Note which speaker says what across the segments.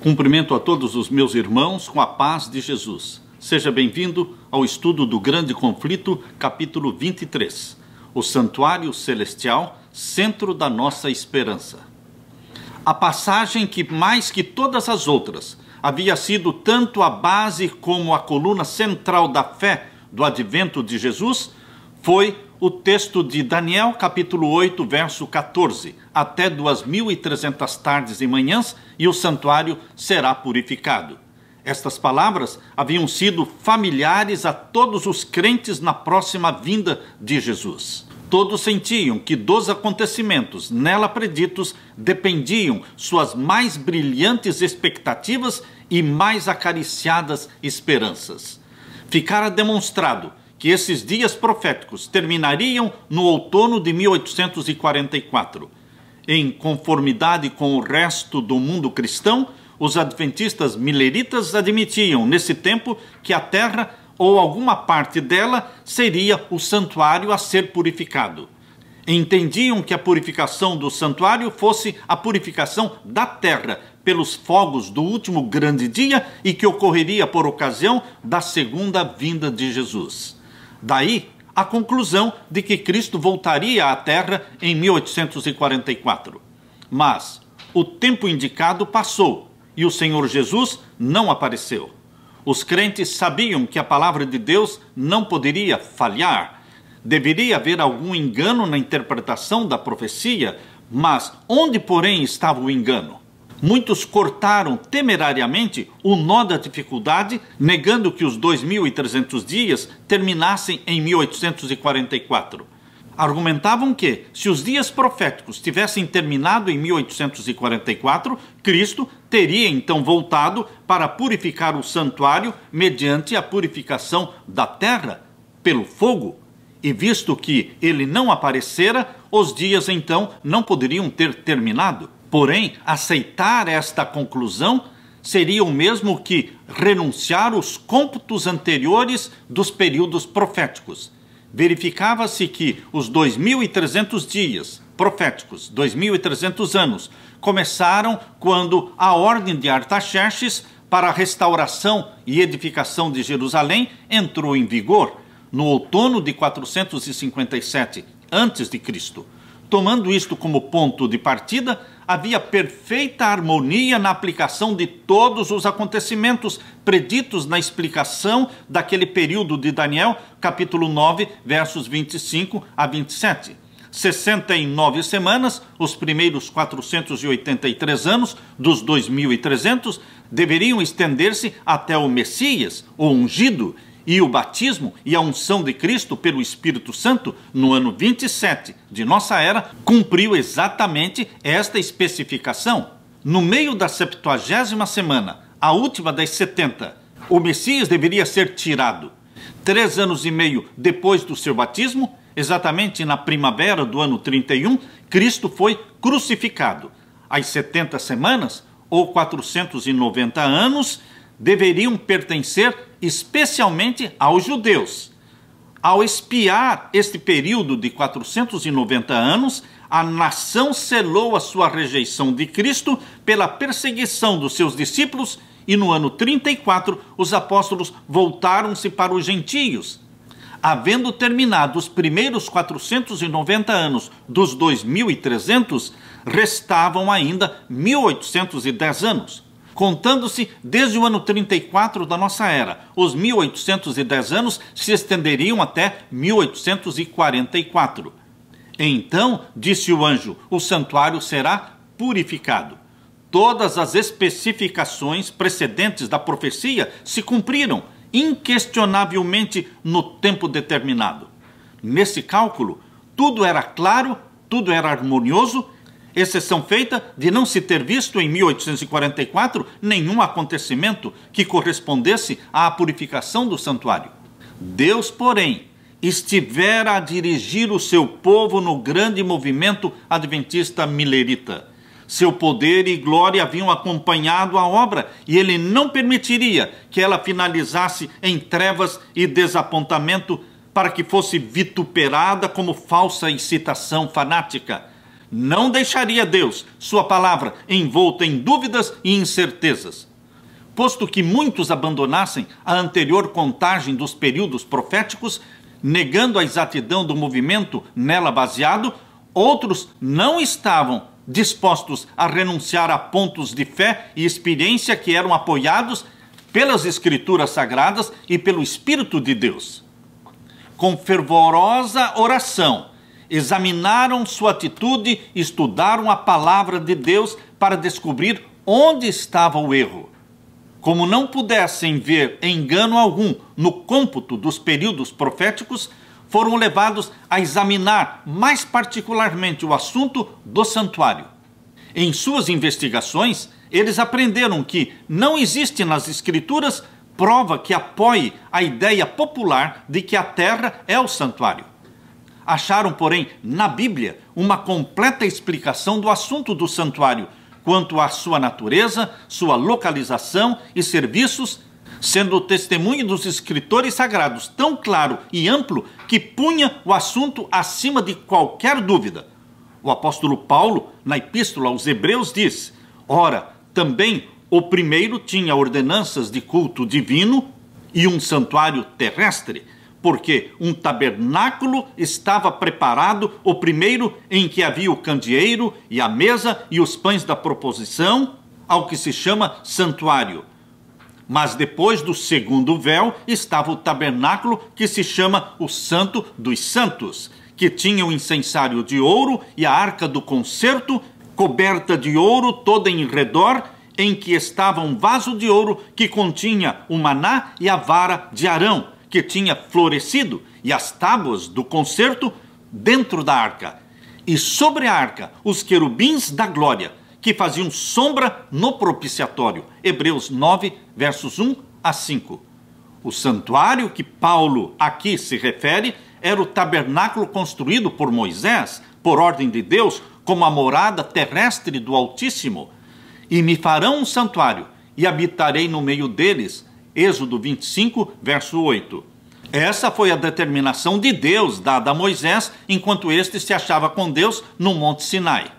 Speaker 1: Cumprimento a todos os meus irmãos com a paz de Jesus. Seja bem-vindo ao estudo do Grande Conflito, capítulo 23. O Santuário Celestial, centro da nossa esperança. A passagem que, mais que todas as outras, havia sido tanto a base como a coluna central da fé do advento de Jesus, foi o texto de Daniel, capítulo 8, verso 14: Até 2.300 tardes e manhãs, e o santuário será purificado. Estas palavras haviam sido familiares a todos os crentes na próxima vinda de Jesus. Todos sentiam que dos acontecimentos nela preditos dependiam suas mais brilhantes expectativas e mais acariciadas esperanças. Ficara demonstrado que esses dias proféticos terminariam no outono de 1844. Em conformidade com o resto do mundo cristão, os adventistas mileritas admitiam nesse tempo que a terra ou alguma parte dela seria o santuário a ser purificado. Entendiam que a purificação do santuário fosse a purificação da terra pelos fogos do último grande dia e que ocorreria por ocasião da segunda vinda de Jesus. Daí a conclusão de que Cristo voltaria à Terra em 1844. Mas o tempo indicado passou e o Senhor Jesus não apareceu. Os crentes sabiam que a palavra de Deus não poderia falhar. Deveria haver algum engano na interpretação da profecia, mas onde, porém, estava o engano? Muitos cortaram temerariamente o nó da dificuldade, negando que os 2.300 dias terminassem em 1844. Argumentavam que, se os dias proféticos tivessem terminado em 1844, Cristo teria então voltado para purificar o santuário mediante a purificação da terra pelo fogo. E visto que ele não aparecera, os dias então não poderiam ter terminado. Porém, aceitar esta conclusão seria o mesmo que renunciar os cômputos anteriores dos períodos proféticos. Verificava-se que os 2.300 dias proféticos, 2.300 anos, começaram quando a ordem de Artaxerxes para a restauração e edificação de Jerusalém entrou em vigor no outono de 457 a.C. Tomando isto como ponto de partida, havia perfeita harmonia na aplicação de todos os acontecimentos preditos na explicação daquele período de Daniel, capítulo 9, versos 25 a 27. 69 semanas, os primeiros 483 anos dos 2300 deveriam estender-se até o Messias, o ungido, e o batismo e a unção de Cristo pelo Espírito Santo no ano 27 de nossa era cumpriu exatamente esta especificação. No meio da septuagésima semana, a última das 70, o Messias deveria ser tirado. Três anos e meio depois do seu batismo, exatamente na primavera do ano 31, Cristo foi crucificado. As 70 semanas, ou 490 anos, deveriam pertencer especialmente aos judeus. Ao espiar este período de 490 anos, a nação selou a sua rejeição de Cristo pela perseguição dos seus discípulos, e no ano 34 os apóstolos voltaram-se para os gentios. Havendo terminado os primeiros 490 anos dos 2300, restavam ainda 1810 anos contando-se desde o ano 34 da nossa era. Os 1810 anos se estenderiam até 1844. Então, disse o anjo, o santuário será purificado. Todas as especificações precedentes da profecia se cumpriram inquestionavelmente no tempo determinado. Nesse cálculo, tudo era claro, tudo era harmonioso exceção feita de não se ter visto em 1844 nenhum acontecimento que correspondesse à purificação do santuário. Deus, porém, estivera a dirigir o seu povo no grande movimento adventista milerita. Seu poder e glória haviam acompanhado a obra e ele não permitiria que ela finalizasse em trevas e desapontamento para que fosse vituperada como falsa incitação fanática não deixaria Deus, sua palavra, envolta em dúvidas e incertezas. Posto que muitos abandonassem a anterior contagem dos períodos proféticos, negando a exatidão do movimento nela baseado, outros não estavam dispostos a renunciar a pontos de fé e experiência que eram apoiados pelas Escrituras Sagradas e pelo Espírito de Deus. Com fervorosa oração, examinaram sua atitude, estudaram a palavra de Deus para descobrir onde estava o erro. Como não pudessem ver engano algum no cômputo dos períodos proféticos, foram levados a examinar mais particularmente o assunto do santuário. Em suas investigações, eles aprenderam que não existe nas Escrituras prova que apoie a ideia popular de que a terra é o santuário acharam, porém, na Bíblia uma completa explicação do assunto do santuário, quanto à sua natureza, sua localização e serviços, sendo o testemunho dos escritores sagrados tão claro e amplo que punha o assunto acima de qualquer dúvida. O apóstolo Paulo, na epístola aos Hebreus, diz: Ora, também o primeiro tinha ordenanças de culto divino e um santuário terrestre porque um tabernáculo estava preparado, o primeiro em que havia o candeeiro e a mesa e os pães da proposição, ao que se chama santuário. Mas depois do segundo véu estava o tabernáculo que se chama o Santo dos Santos, que tinha o incensário de ouro e a arca do concerto, coberta de ouro toda em redor, em que estava um vaso de ouro que continha o maná e a vara de Arão que tinha florescido e as tábuas do concerto dentro da arca, e sobre a arca os querubins da glória, que faziam sombra no propiciatório. Hebreus 9, versos 1 a 5. O santuário que Paulo aqui se refere era o tabernáculo construído por Moisés, por ordem de Deus, como a morada terrestre do Altíssimo. E me farão um santuário, e habitarei no meio deles Êxodo 25, verso 8. Essa foi a determinação de Deus dada a Moisés enquanto este se achava com Deus no Monte Sinai.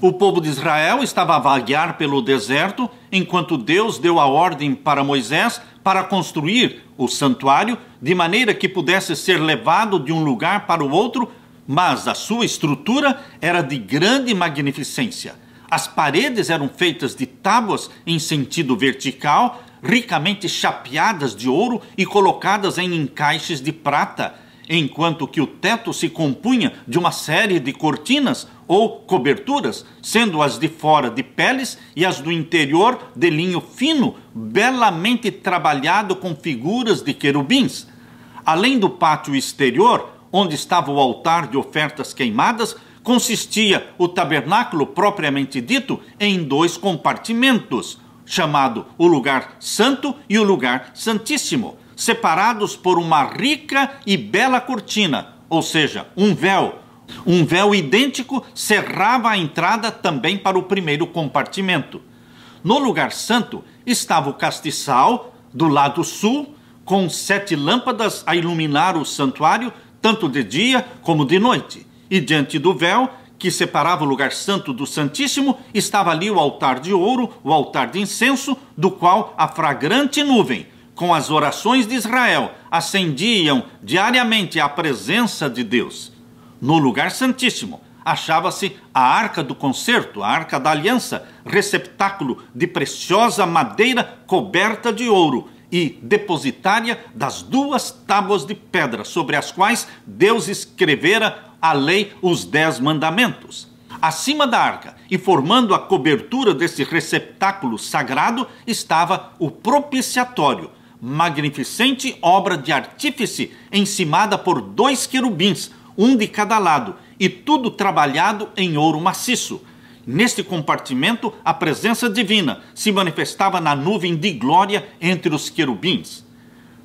Speaker 1: O povo de Israel estava a vaguear pelo deserto enquanto Deus deu a ordem para Moisés para construir o santuário de maneira que pudesse ser levado de um lugar para o outro, mas a sua estrutura era de grande magnificência. As paredes eram feitas de tábuas em sentido vertical ricamente chapeadas de ouro e colocadas em encaixes de prata, enquanto que o teto se compunha de uma série de cortinas ou coberturas, sendo as de fora de peles e as do interior de linho fino, belamente trabalhado com figuras de querubins. Além do pátio exterior, onde estava o altar de ofertas queimadas, consistia o tabernáculo propriamente dito em dois compartimentos chamado o lugar santo e o lugar santíssimo, separados por uma rica e bela cortina, ou seja, um véu. Um véu idêntico cerrava a entrada também para o primeiro compartimento. No lugar santo estava o castiçal, do lado sul, com sete lâmpadas a iluminar o santuário, tanto de dia como de noite. E diante do véu que separava o lugar santo do Santíssimo, estava ali o altar de ouro, o altar de incenso, do qual a fragrante nuvem, com as orações de Israel, acendiam diariamente a presença de Deus. No lugar santíssimo achava-se a arca do concerto, a arca da aliança, receptáculo de preciosa madeira coberta de ouro e depositária das duas tábuas de pedra sobre as quais Deus escrevera a lei os dez mandamentos. Acima da arca e formando a cobertura desse receptáculo sagrado estava o propiciatório, magnificente obra de artífice encimada por dois querubins, um de cada lado, e tudo trabalhado em ouro maciço. Neste compartimento, a presença divina se manifestava na nuvem de glória entre os querubins.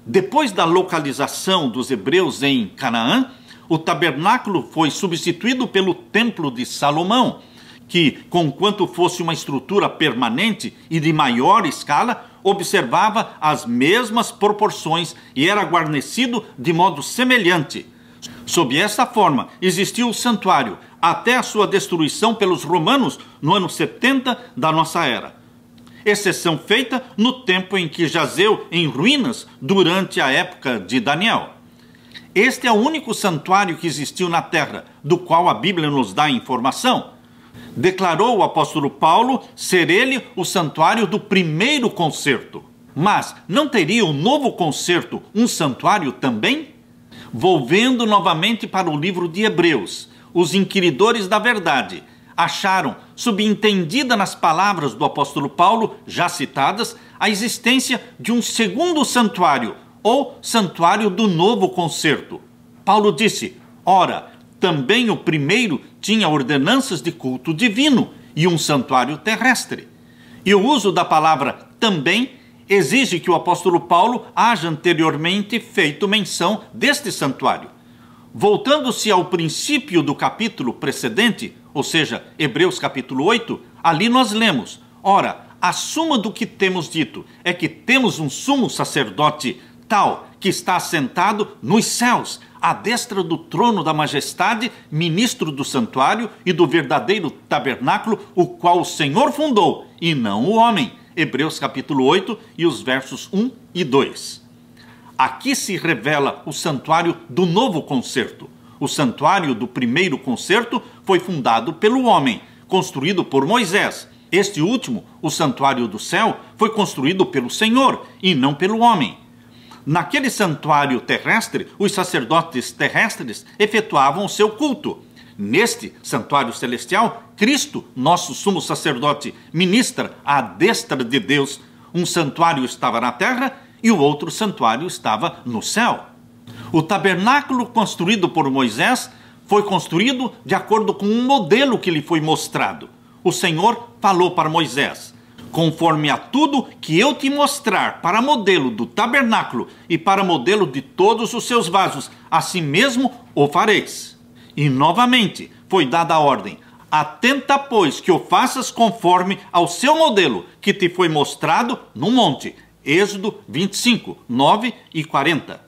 Speaker 1: Depois da localização dos hebreus em Canaã, o tabernáculo foi substituído pelo Templo de Salomão, que, conquanto fosse uma estrutura permanente e de maior escala, observava as mesmas proporções e era guarnecido de modo semelhante. Sob esta forma, existiu o santuário até a sua destruição pelos romanos no ano 70 da nossa era. Exceção feita no tempo em que jazeu em ruínas durante a época de Daniel. Este é o único santuário que existiu na terra, do qual a Bíblia nos dá informação. Declarou o apóstolo Paulo ser ele o santuário do primeiro concerto. Mas não teria o novo concerto um santuário também? Volvendo novamente para o livro de Hebreus, os inquiridores da verdade acharam, subentendida nas palavras do apóstolo Paulo, já citadas, a existência de um segundo santuário ou santuário do novo concerto. Paulo disse: Ora, também o primeiro tinha ordenanças de culto divino e um santuário terrestre. E o uso da palavra também exige que o apóstolo Paulo haja anteriormente feito menção deste santuário. Voltando-se ao princípio do capítulo precedente, ou seja, Hebreus capítulo 8, ali nós lemos: Ora, a suma do que temos dito é que temos um sumo sacerdote que está sentado nos céus, à destra do trono da majestade, ministro do santuário e do verdadeiro tabernáculo, o qual o Senhor fundou, e não o homem. Hebreus capítulo 8 e os versos 1 e 2. Aqui se revela o santuário do novo concerto. O santuário do primeiro concerto foi fundado pelo homem, construído por Moisés. Este último, o santuário do céu, foi construído pelo Senhor e não pelo homem naquele santuário terrestre, os sacerdotes terrestres efetuavam o seu culto. Neste santuário celestial, Cristo, nosso sumo sacerdote, ministra a destra de Deus. Um santuário estava na terra e o outro santuário estava no céu. O tabernáculo construído por Moisés foi construído de acordo com um modelo que lhe foi mostrado. O Senhor falou para Moisés: conforme a tudo que eu te mostrar, para modelo do tabernáculo e para modelo de todos os seus vasos, assim mesmo o fareis. E novamente foi dada a ordem: Atenta, pois, que o faças conforme ao seu modelo que te foi mostrado no monte. Êxodo 25, 9 e 40.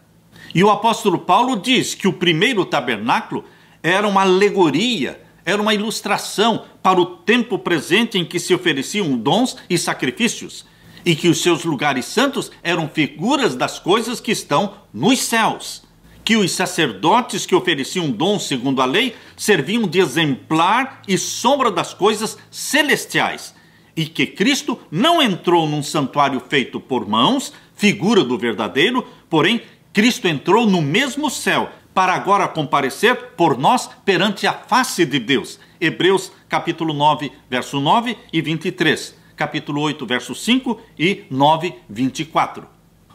Speaker 1: E o apóstolo Paulo diz que o primeiro tabernáculo era uma alegoria era uma ilustração para o tempo presente em que se ofereciam dons e sacrifícios, e que os seus lugares santos eram figuras das coisas que estão nos céus. Que os sacerdotes que ofereciam dons segundo a lei serviam de exemplar e sombra das coisas celestiais, e que Cristo não entrou num santuário feito por mãos, figura do verdadeiro, porém Cristo entrou no mesmo céu para agora comparecer por nós perante a face de Deus. Hebreus capítulo 9, verso 9 e 23, capítulo 8, verso 5 e 9, 24.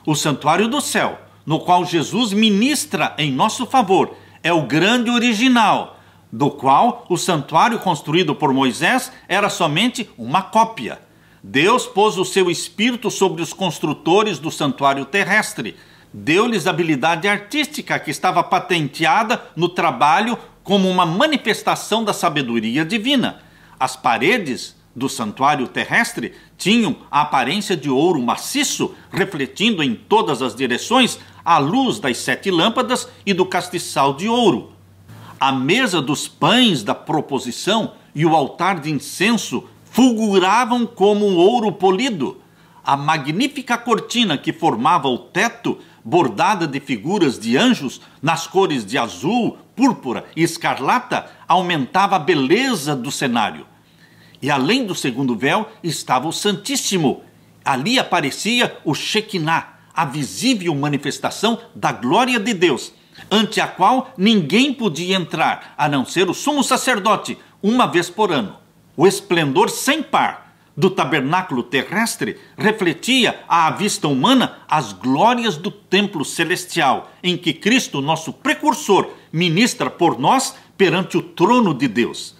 Speaker 1: O santuário do céu, no qual Jesus ministra em nosso favor, é o grande original, do qual o santuário construído por Moisés era somente uma cópia. Deus pôs o seu espírito sobre os construtores do santuário terrestre deu-lhes habilidade artística que estava patenteada no trabalho como uma manifestação da sabedoria divina. As paredes do santuário terrestre tinham a aparência de ouro maciço, refletindo em todas as direções a luz das sete lâmpadas e do castiçal de ouro. A mesa dos pães da proposição e o altar de incenso fulguravam como um ouro polido. A magnífica cortina que formava o teto bordada de figuras de anjos nas cores de azul, púrpura e escarlata, aumentava a beleza do cenário. E além do segundo véu estava o Santíssimo. Ali aparecia o Shekinah, a visível manifestação da glória de Deus, ante a qual ninguém podia entrar, a não ser o sumo sacerdote, uma vez por ano. O esplendor sem par do tabernáculo terrestre refletia à vista humana as glórias do templo celestial, em que Cristo, nosso precursor, ministra por nós perante o trono de Deus.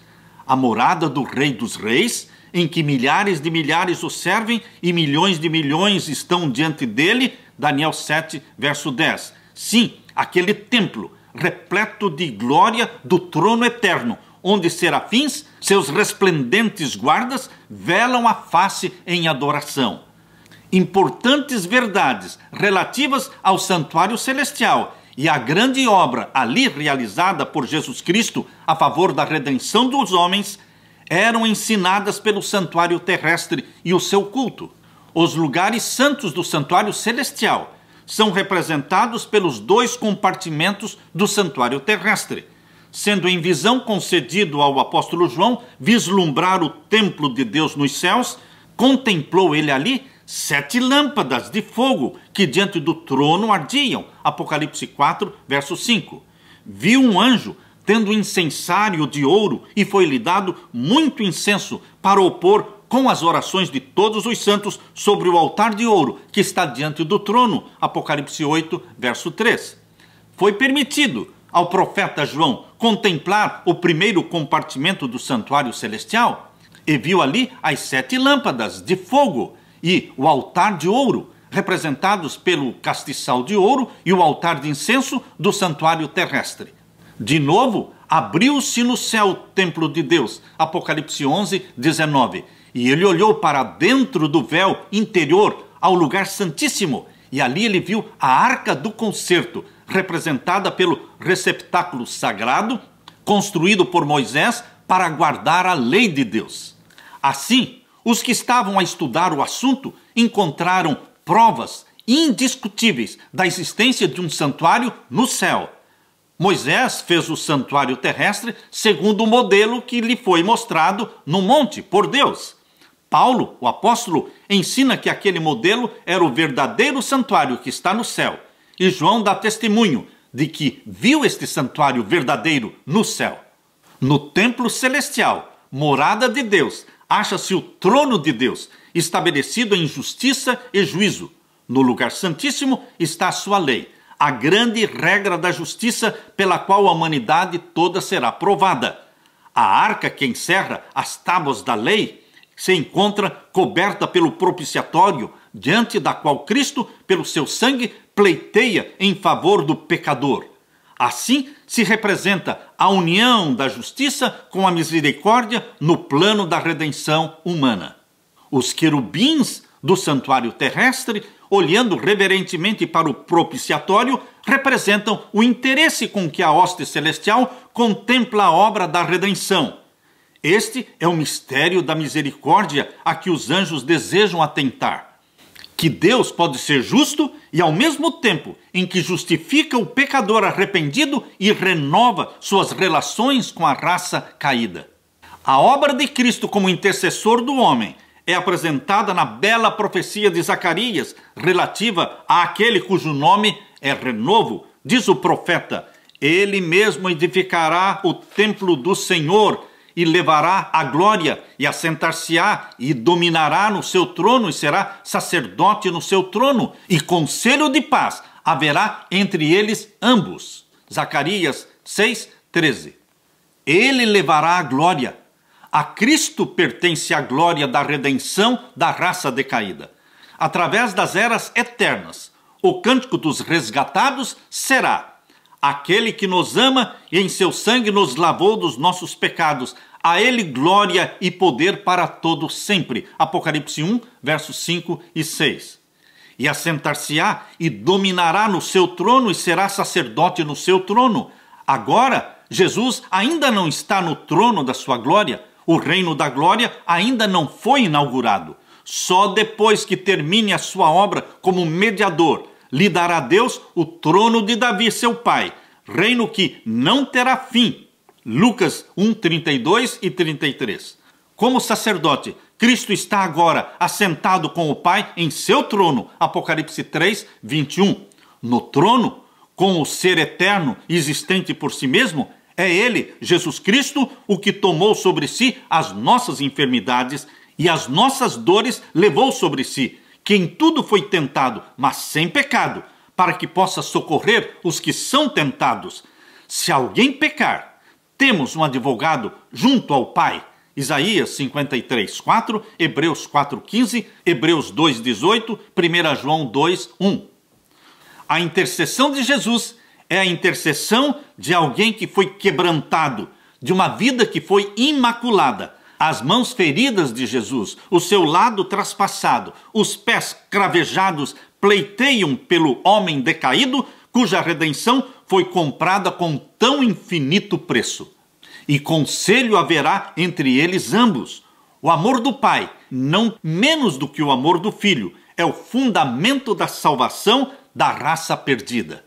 Speaker 1: A morada do Rei dos Reis, em que milhares de milhares o servem e milhões de milhões estão diante dele, Daniel 7, verso 10. Sim, aquele templo repleto de glória do trono eterno, onde serafins, seus resplendentes guardas, velam a face em adoração. Importantes verdades relativas ao santuário celestial e à grande obra ali realizada por Jesus Cristo a favor da redenção dos homens eram ensinadas pelo santuário terrestre e o seu culto. Os lugares santos do santuário celestial são representados pelos dois compartimentos do santuário terrestre sendo em visão concedido ao apóstolo João vislumbrar o templo de Deus nos céus, contemplou ele ali sete lâmpadas de fogo que diante do trono ardiam. Apocalipse 4, verso 5. Viu um anjo tendo incensário de ouro e foi-lhe dado muito incenso para opor com as orações de todos os santos sobre o altar de ouro que está diante do trono. Apocalipse 8, verso 3. Foi permitido ao profeta João contemplar o primeiro compartimento do santuário celestial e viu ali as sete lâmpadas de fogo e o altar de ouro, representados pelo castiçal de ouro e o altar de incenso do santuário terrestre. De novo, abriu-se no céu o templo de Deus, Apocalipse 11, 19. E ele olhou para dentro do véu interior ao lugar santíssimo, e ali ele viu a arca do concerto, representada pelo receptáculo sagrado construído por Moisés para guardar a lei de Deus. Assim, os que estavam a estudar o assunto encontraram provas indiscutíveis da existência de um santuário no céu. Moisés fez o santuário terrestre segundo o modelo que lhe foi mostrado no monte por Deus. Paulo, o apóstolo, ensina que aquele modelo era o verdadeiro santuário que está no céu e João dá testemunho de que viu este santuário verdadeiro no céu. No templo celestial, morada de Deus, acha-se o trono de Deus, estabelecido em justiça e juízo. No lugar santíssimo está a sua lei, a grande regra da justiça pela qual a humanidade toda será provada. A arca que encerra as tábuas da lei se encontra coberta pelo propiciatório diante da qual Cristo, pelo seu sangue, pleiteia em favor do pecador. Assim se representa a união da justiça com a misericórdia no plano da redenção humana. Os querubins do santuário terrestre, olhando reverentemente para o propiciatório, representam o interesse com que a hoste celestial contempla a obra da redenção. Este é o mistério da misericórdia a que os anjos desejam atentar que Deus pode ser justo e, ao mesmo tempo em que justifica o pecador arrependido e renova suas relações com a raça caída. A obra de Cristo como intercessor do homem é apresentada na bela profecia de Zacarias, relativa àquele cujo nome é renovo, diz o profeta: Ele mesmo edificará o templo do Senhor e levará a glória, e assentar-se-á, e dominará no seu trono, e será sacerdote no seu trono, e conselho de paz haverá entre eles ambos. Zacarias 6, 13. Ele levará a glória. A Cristo pertence a glória da redenção da raça decaída. Através das eras eternas, o cântico dos resgatados será aquele que nos ama e em seu sangue nos lavou dos nossos pecados. A ele glória e poder para todo sempre. Apocalipse 1, versos 5 e 6. E assentar-se-á e dominará no seu trono e será sacerdote no seu trono. Agora, Jesus ainda não está no trono da sua glória. O reino da glória ainda não foi inaugurado. Só depois que termine a sua obra como mediador lhe dará Deus o trono de Davi, seu pai, reino que não terá fim. Lucas 1, 32 e 33. Como sacerdote, Cristo está agora assentado com o Pai em seu trono. Apocalipse 3, 21. No trono, com o ser eterno existente por si mesmo, é Ele, Jesus Cristo, o que tomou sobre si as nossas enfermidades e as nossas dores levou sobre si que em tudo foi tentado, mas sem pecado, para que possa socorrer os que são tentados. Se alguém pecar, temos um advogado junto ao Pai. Isaías 53, 4, Hebreus 4, 15, Hebreus 2, 18, 1 João 2, 1. A intercessão de Jesus é a intercessão de alguém que foi quebrantado, de uma vida que foi imaculada, as mãos feridas de Jesus, o seu lado traspassado, os pés cravejados pleiteiam pelo homem decaído, cuja redenção foi comprada com tão infinito preço. E conselho haverá entre eles ambos. O amor do Pai, não menos do que o amor do Filho, é o fundamento da salvação da raça perdida.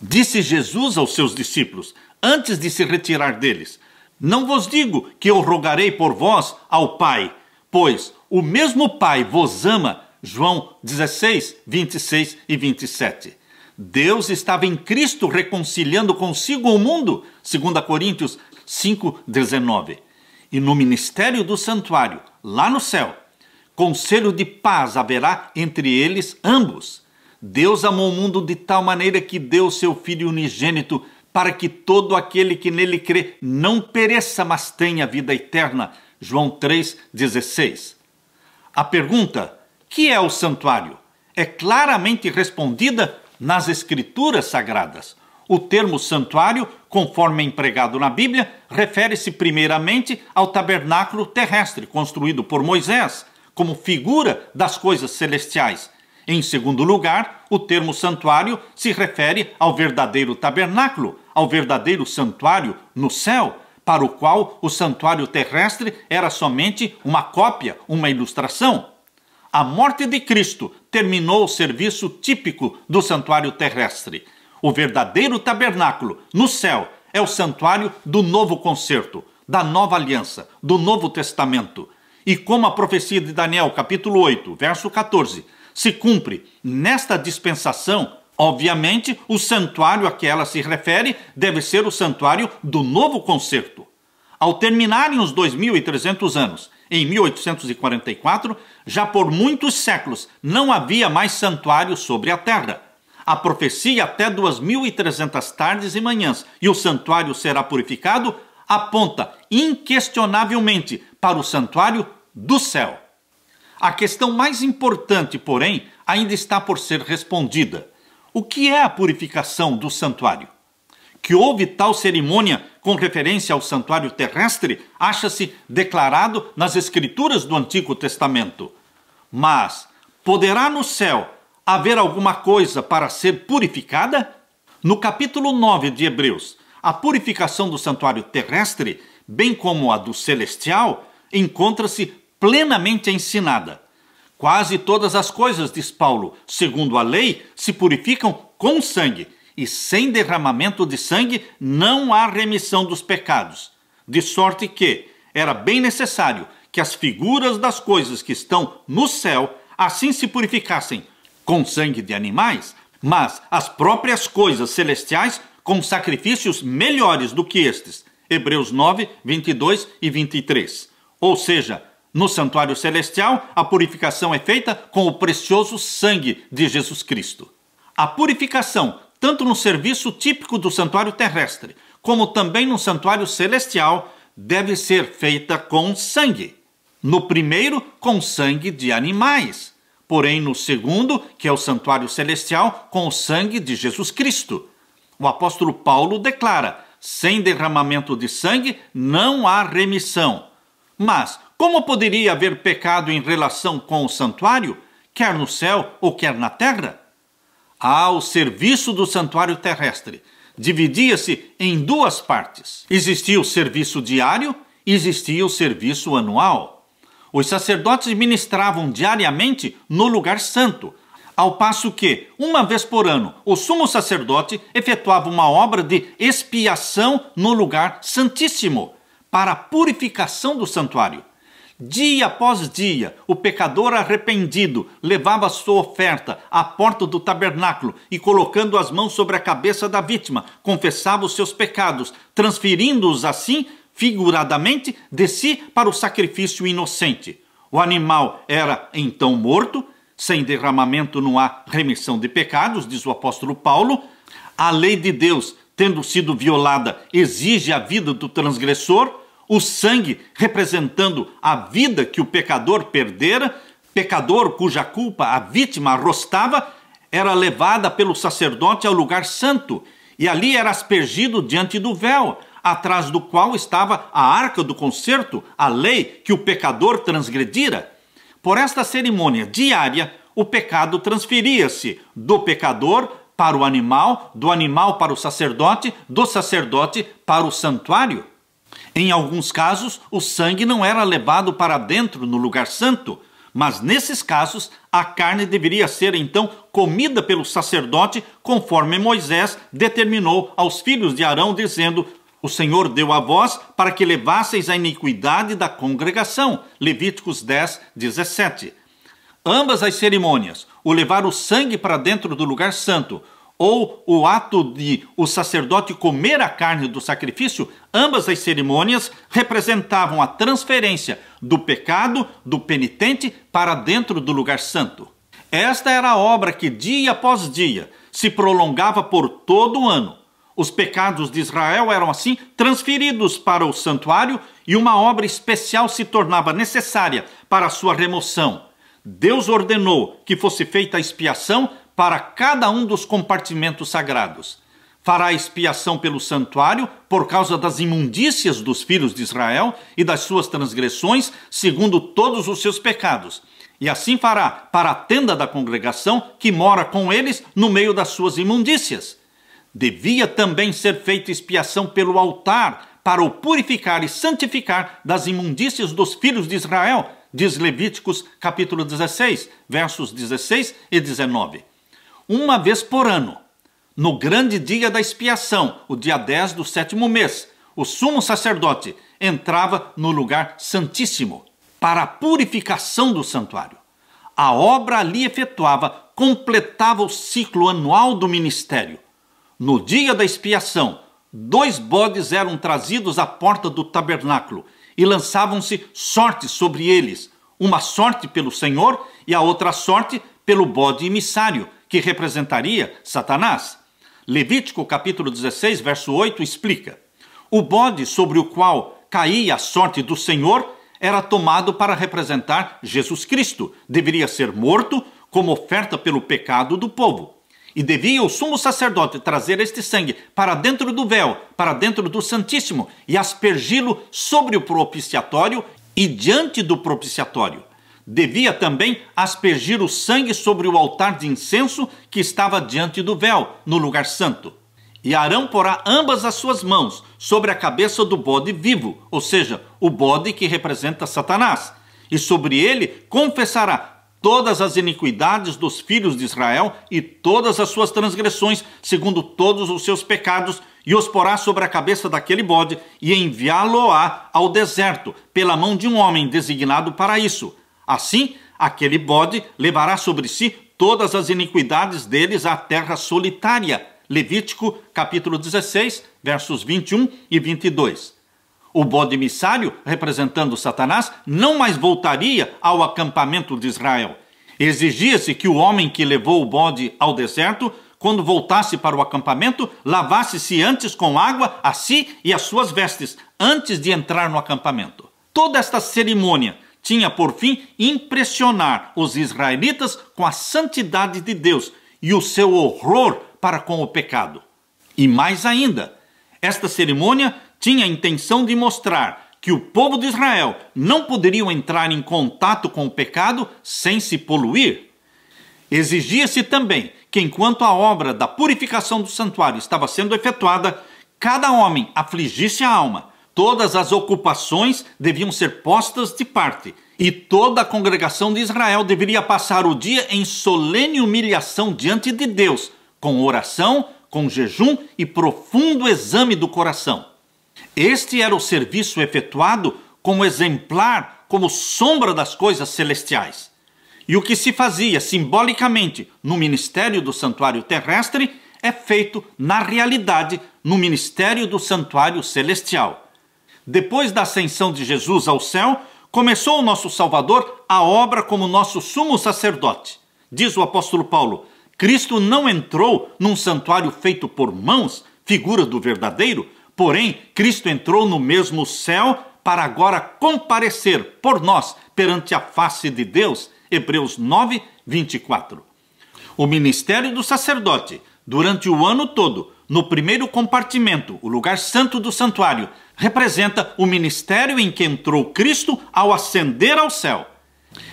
Speaker 1: Disse Jesus aos seus discípulos, antes de se retirar deles: não vos digo que eu rogarei por vós ao Pai, pois o mesmo Pai vos ama. João 16, 26 e 27. Deus estava em Cristo reconciliando consigo o mundo, 2 Coríntios 5, 19. E no ministério do santuário, lá no céu, conselho de paz haverá entre eles ambos. Deus amou o mundo de tal maneira que deu seu Filho unigênito para que todo aquele que nele crê não pereça, mas tenha vida eterna. João 3,16. A pergunta, que é o santuário? É claramente respondida nas Escrituras Sagradas. O termo santuário, conforme é empregado na Bíblia, refere-se primeiramente ao tabernáculo terrestre construído por Moisés, como figura das coisas celestiais em segundo lugar, o termo santuário se refere ao verdadeiro tabernáculo, ao verdadeiro santuário no céu, para o qual o santuário terrestre era somente uma cópia, uma ilustração. A morte de Cristo terminou o serviço típico do santuário terrestre. O verdadeiro tabernáculo no céu é o santuário do novo concerto, da nova aliança, do novo testamento. E como a profecia de Daniel, capítulo 8, verso 14, se cumpre. Nesta dispensação, obviamente, o santuário a que ela se refere deve ser o santuário do novo concerto. Ao terminarem os 2.300 anos, em 1844, já por muitos séculos não havia mais santuário sobre a terra. A profecia até 2.300 tardes e manhãs e o santuário será purificado aponta inquestionavelmente para o santuário do céu. A questão mais importante, porém, ainda está por ser respondida. O que é a purificação do santuário? Que houve tal cerimônia com referência ao santuário terrestre acha-se declarado nas Escrituras do Antigo Testamento. Mas poderá no céu haver alguma coisa para ser purificada? No capítulo 9 de Hebreus, a purificação do santuário terrestre, bem como a do celestial, encontra-se plenamente ensinada. Quase todas as coisas, diz Paulo, segundo a lei, se purificam com sangue, e sem derramamento de sangue não há remissão dos pecados. De sorte que era bem necessário que as figuras das coisas que estão no céu assim se purificassem com sangue de animais, mas as próprias coisas celestiais com sacrifícios melhores do que estes. Hebreus 9, 22 e 23. Ou seja, no santuário celestial, a purificação é feita com o precioso sangue de Jesus Cristo. A purificação, tanto no serviço típico do santuário terrestre, como também no santuário celestial, deve ser feita com sangue. No primeiro, com sangue de animais, porém no segundo, que é o santuário celestial, com o sangue de Jesus Cristo. O apóstolo Paulo declara: sem derramamento de sangue não há remissão. Mas como poderia haver pecado em relação com o santuário, quer no céu ou quer na terra? Ao serviço do santuário terrestre, dividia-se em duas partes. Existia o serviço diário e existia o serviço anual. Os sacerdotes ministravam diariamente no lugar santo, ao passo que, uma vez por ano, o sumo sacerdote efetuava uma obra de expiação no lugar santíssimo, para a purificação do santuário. Dia após dia, o pecador arrependido levava sua oferta à porta do tabernáculo e, colocando as mãos sobre a cabeça da vítima, confessava os seus pecados, transferindo-os assim, figuradamente, de si para o sacrifício inocente. O animal era então morto, sem derramamento não há remissão de pecados, diz o apóstolo Paulo. A lei de Deus, tendo sido violada, exige a vida do transgressor o sangue representando a vida que o pecador perdera, pecador cuja culpa a vítima arrostava, era levada pelo sacerdote ao lugar santo e ali era aspergido diante do véu, atrás do qual estava a arca do concerto, a lei que o pecador transgredira. Por esta cerimônia diária, o pecado transferia-se do pecador para o animal, do animal para o sacerdote, do sacerdote para o santuário. Em alguns casos, o sangue não era levado para dentro no lugar santo, mas nesses casos, a carne deveria ser então comida pelo sacerdote, conforme Moisés determinou aos filhos de Arão, dizendo: o Senhor deu a vós para que levasseis a iniquidade da congregação. Levíticos 10, 17. Ambas as cerimônias, o levar o sangue para dentro do lugar santo, ou o ato de o sacerdote comer a carne do sacrifício, ambas as cerimônias representavam a transferência do pecado do penitente para dentro do lugar santo. Esta era a obra que dia após dia se prolongava por todo o ano. Os pecados de Israel eram assim transferidos para o santuário e uma obra especial se tornava necessária para sua remoção. Deus ordenou que fosse feita a expiação para cada um dos compartimentos sagrados. Fará expiação pelo santuário por causa das imundícias dos filhos de Israel e das suas transgressões, segundo todos os seus pecados. E assim fará para a tenda da congregação que mora com eles no meio das suas imundícias. Devia também ser feita expiação pelo altar para o purificar e santificar das imundícias dos filhos de Israel, diz Levíticos capítulo 16, versos 16 e 19 uma vez por ano. No grande dia da expiação, o dia 10 do sétimo mês, o sumo sacerdote entrava no lugar santíssimo para a purificação do santuário. A obra ali efetuava completava o ciclo anual do ministério. No dia da expiação, dois bodes eram trazidos à porta do tabernáculo e lançavam-se sortes sobre eles, uma sorte pelo Senhor e a outra sorte pelo bode emissário, que representaria Satanás. Levítico capítulo 16, verso 8 explica: O bode sobre o qual caía a sorte do Senhor era tomado para representar Jesus Cristo, deveria ser morto como oferta pelo pecado do povo. E devia o sumo sacerdote trazer este sangue para dentro do véu, para dentro do Santíssimo, e aspergi-lo sobre o propiciatório e diante do propiciatório. Devia também aspergir o sangue sobre o altar de incenso que estava diante do véu, no lugar santo. E Arão porá ambas as suas mãos sobre a cabeça do bode vivo, ou seja, o bode que representa Satanás, e sobre ele confessará todas as iniquidades dos filhos de Israel e todas as suas transgressões, segundo todos os seus pecados, e os porá sobre a cabeça daquele bode, e enviá-lo-á ao deserto, pela mão de um homem designado para isso. Assim, aquele bode levará sobre si todas as iniquidades deles à terra solitária. Levítico capítulo 16, versos 21 e 22. O bode emissário, representando Satanás, não mais voltaria ao acampamento de Israel. Exigia-se que o homem que levou o bode ao deserto, quando voltasse para o acampamento, lavasse-se antes com água a si e as suas vestes, antes de entrar no acampamento. Toda esta cerimônia tinha por fim impressionar os israelitas com a santidade de Deus e o seu horror para com o pecado. E mais ainda, esta cerimônia tinha a intenção de mostrar que o povo de Israel não poderia entrar em contato com o pecado sem se poluir. Exigia-se também que, enquanto a obra da purificação do santuário estava sendo efetuada, cada homem afligisse a alma todas as ocupações deviam ser postas de parte, e toda a congregação de Israel deveria passar o dia em solene humilhação diante de Deus, com oração, com jejum e profundo exame do coração. Este era o serviço efetuado como exemplar, como sombra das coisas celestiais. E o que se fazia simbolicamente no ministério do santuário terrestre é feito, na realidade, no ministério do santuário celestial depois da ascensão de Jesus ao céu, começou o nosso Salvador a obra como nosso sumo sacerdote. Diz o apóstolo Paulo: Cristo não entrou num santuário feito por mãos, figura do verdadeiro, porém, Cristo entrou no mesmo céu para agora comparecer por nós perante a face de Deus. Hebreus 9, 24. O ministério do sacerdote, durante o ano todo, no primeiro compartimento, o lugar santo do santuário, representa o ministério em que entrou Cristo ao ascender ao céu.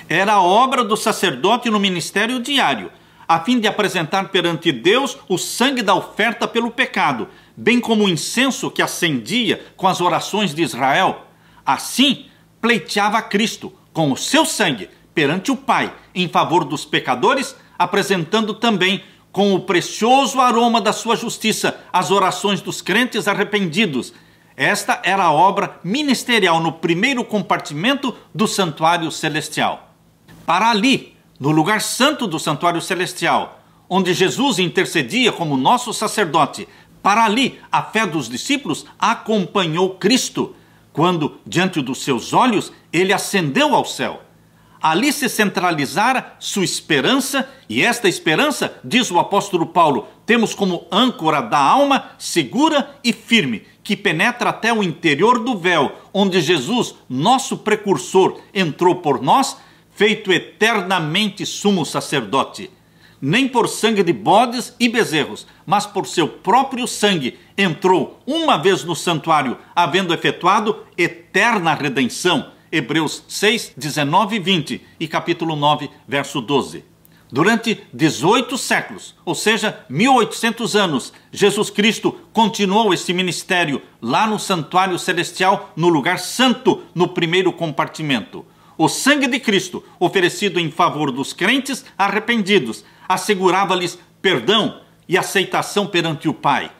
Speaker 1: Era a obra do sacerdote no ministério diário, a fim de apresentar perante Deus o sangue da oferta pelo pecado, bem como o incenso que acendia com as orações de Israel. Assim, pleiteava Cristo com o seu sangue perante o Pai em favor dos pecadores, apresentando também com o precioso aroma da sua justiça as orações dos crentes arrependidos. Esta era a obra ministerial no primeiro compartimento do santuário celestial. Para ali, no lugar santo do santuário celestial, onde Jesus intercedia como nosso sacerdote, para ali a fé dos discípulos acompanhou Cristo, quando, diante dos seus olhos, ele ascendeu ao céu ali se centralizara sua esperança, e esta esperança, diz o apóstolo Paulo, temos como âncora da alma segura e firme, que penetra até o interior do véu, onde Jesus, nosso precursor, entrou por nós, feito eternamente sumo sacerdote. Nem por sangue de bodes e bezerros, mas por seu próprio sangue entrou uma vez no santuário, havendo efetuado eterna redenção Hebreus 6, 19 e 20 e capítulo 9, verso 12. Durante 18 séculos, ou seja, 1800 anos, Jesus Cristo continuou esse ministério lá no santuário celestial, no lugar santo, no primeiro compartimento. O sangue de Cristo, oferecido em favor dos crentes arrependidos, assegurava-lhes perdão e aceitação perante o Pai.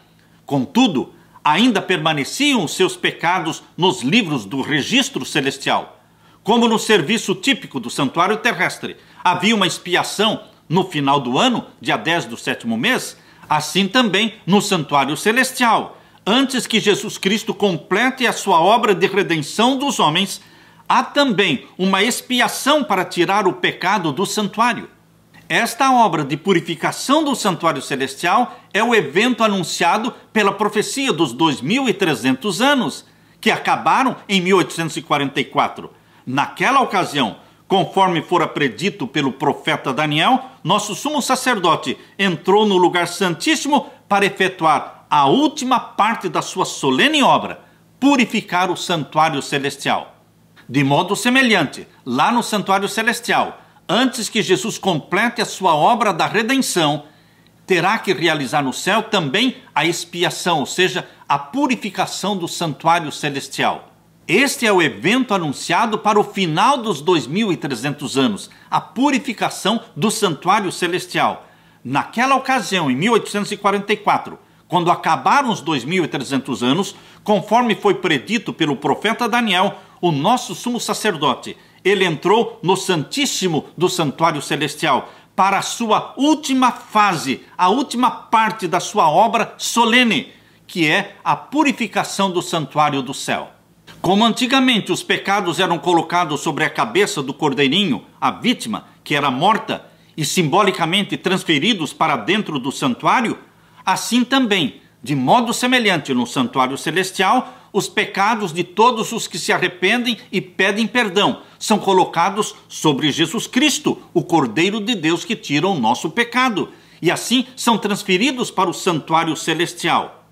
Speaker 1: Contudo, ainda permaneciam seus pecados nos livros do registro celestial. Como no serviço típico do santuário terrestre havia uma expiação no final do ano, dia 10 do sétimo mês, assim também no santuário celestial, antes que Jesus Cristo complete a sua obra de redenção dos homens, há também uma expiação para tirar o pecado do santuário. Esta obra de purificação do santuário celestial é o evento anunciado pela profecia dos 2.300 anos, que acabaram em 1844. Naquela ocasião, conforme fora predito pelo profeta Daniel, nosso sumo sacerdote entrou no lugar santíssimo para efetuar a última parte da sua solene obra, purificar o santuário celestial. De modo semelhante, lá no santuário celestial, antes que Jesus complete a sua obra da redenção, terá que realizar no céu também a expiação, ou seja, a purificação do santuário celestial. Este é o evento anunciado para o final dos 2300 anos, a purificação do santuário celestial. Naquela ocasião, em 1844, quando acabaram os 2300 anos, conforme foi predito pelo profeta Daniel, o nosso sumo sacerdote ele entrou no Santíssimo do Santuário Celestial para a sua última fase, a última parte da sua obra solene, que é a purificação do santuário do céu. Como antigamente os pecados eram colocados sobre a cabeça do cordeirinho, a vítima, que era morta, e simbolicamente transferidos para dentro do santuário, assim também, de modo semelhante no santuário celestial, os pecados de todos os que se arrependem e pedem perdão são colocados sobre Jesus Cristo, o Cordeiro de Deus que tira o nosso pecado, e assim são transferidos para o santuário celestial.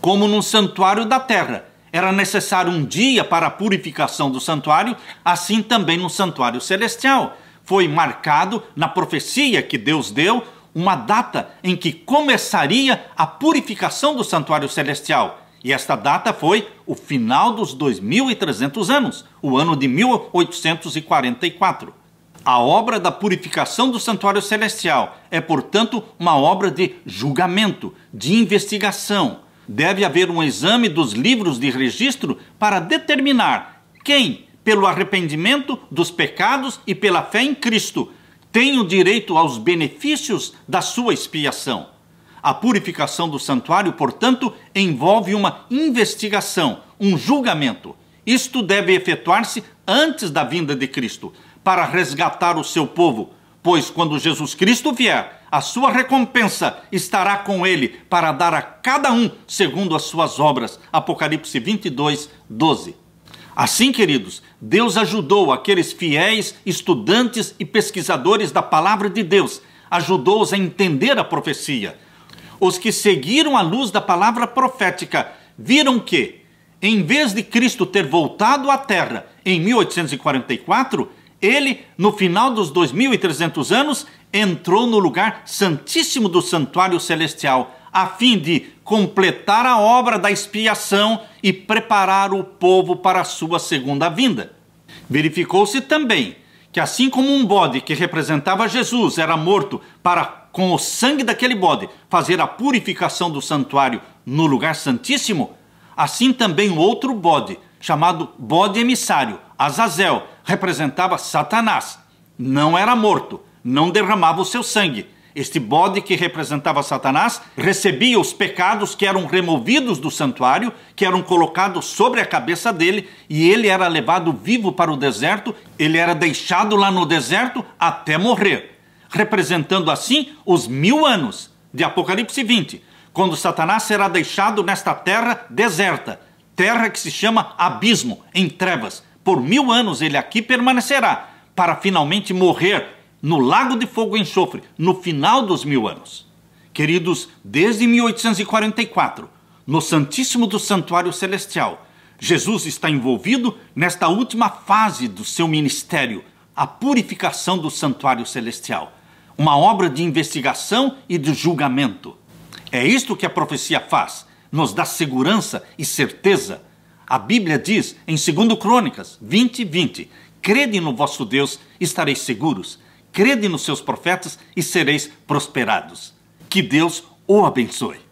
Speaker 1: Como num santuário da terra, era necessário um dia para a purificação do santuário, assim também no santuário celestial. Foi marcado na profecia que Deus deu uma data em que começaria a purificação do santuário celestial e esta data foi o final dos 2.300 anos, o ano de 1844. A obra da purificação do Santuário Celestial é, portanto, uma obra de julgamento, de investigação. Deve haver um exame dos livros de registro para determinar quem, pelo arrependimento dos pecados e pela fé em Cristo, tem o direito aos benefícios da sua expiação. A purificação do santuário, portanto, envolve uma investigação, um julgamento. Isto deve efetuar-se antes da vinda de Cristo, para resgatar o seu povo, pois quando Jesus Cristo vier, a sua recompensa estará com ele para dar a cada um segundo as suas obras. Apocalipse 22, 12. Assim, queridos, Deus ajudou aqueles fiéis estudantes e pesquisadores da palavra de Deus, ajudou-os a entender a profecia, os que seguiram a luz da palavra profética viram que, em vez de Cristo ter voltado à Terra em 1844, ele, no final dos 2300 anos, entrou no lugar santíssimo do santuário celestial, a fim de completar a obra da expiação e preparar o povo para a sua segunda vinda. Verificou-se também que, assim como um bode que representava Jesus era morto para com o sangue daquele bode, fazer a purificação do santuário no lugar santíssimo, assim também outro bode, chamado bode emissário, Azazel, representava Satanás. Não era morto, não derramava o seu sangue. Este bode que representava Satanás recebia os pecados que eram removidos do santuário, que eram colocados sobre a cabeça dele, e ele era levado vivo para o deserto, ele era deixado lá no deserto até morrer representando assim os mil anos de Apocalipse 20, quando Satanás será deixado nesta terra deserta, terra que se chama abismo, em trevas. Por mil anos ele aqui permanecerá, para finalmente morrer no lago de fogo e enxofre, no final dos mil anos. Queridos, desde 1844, no Santíssimo do Santuário Celestial, Jesus está envolvido nesta última fase do seu ministério, a purificação do Santuário Celestial uma obra de investigação e de julgamento. É isto que a profecia faz, nos dá segurança e certeza. A Bíblia diz em 2 Crônicas 20, 20: Crede no vosso Deus, e estareis seguros. Crede nos seus profetas e sereis prosperados. Que Deus o abençoe.